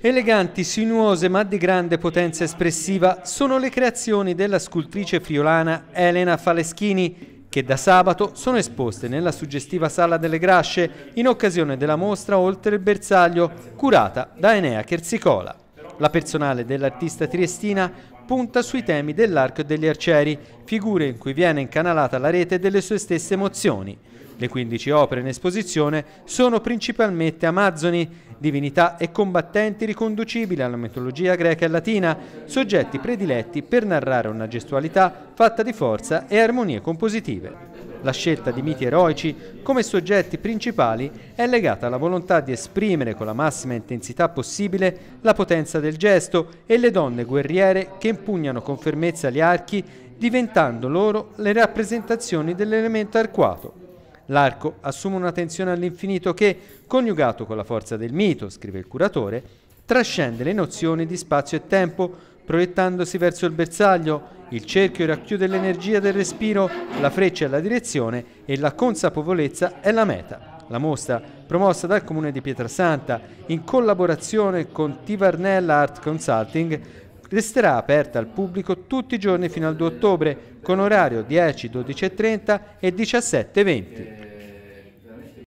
Eleganti, sinuose ma di grande potenza espressiva sono le creazioni della scultrice friolana Elena Faleschini che da sabato sono esposte nella suggestiva Sala delle Grasce in occasione della mostra Oltre il bersaglio curata da Enea Chersicola. La personale dell'artista triestina punta sui temi dell'arco e degli arcieri, figure in cui viene incanalata la rete delle sue stesse emozioni. Le 15 opere in esposizione sono principalmente amazzoni, divinità e combattenti riconducibili alla mitologia greca e latina, soggetti prediletti per narrare una gestualità fatta di forza e armonie compositive. La scelta di miti eroici come soggetti principali è legata alla volontà di esprimere con la massima intensità possibile la potenza del gesto e le donne guerriere che impugnano con fermezza gli archi diventando loro le rappresentazioni dell'elemento arcuato. L'arco assume una tensione all'infinito che, coniugato con la forza del mito, scrive il curatore, trascende le nozioni di spazio e tempo, proiettandosi verso il bersaglio. Il cerchio racchiude l'energia del respiro, la freccia è la direzione e la consapevolezza è la meta. La mostra, promossa dal Comune di Pietrasanta in collaborazione con Tivarnella Art Consulting, resterà aperta al pubblico tutti i giorni fino al 2 ottobre con orario 10, 12.30 e 17.20.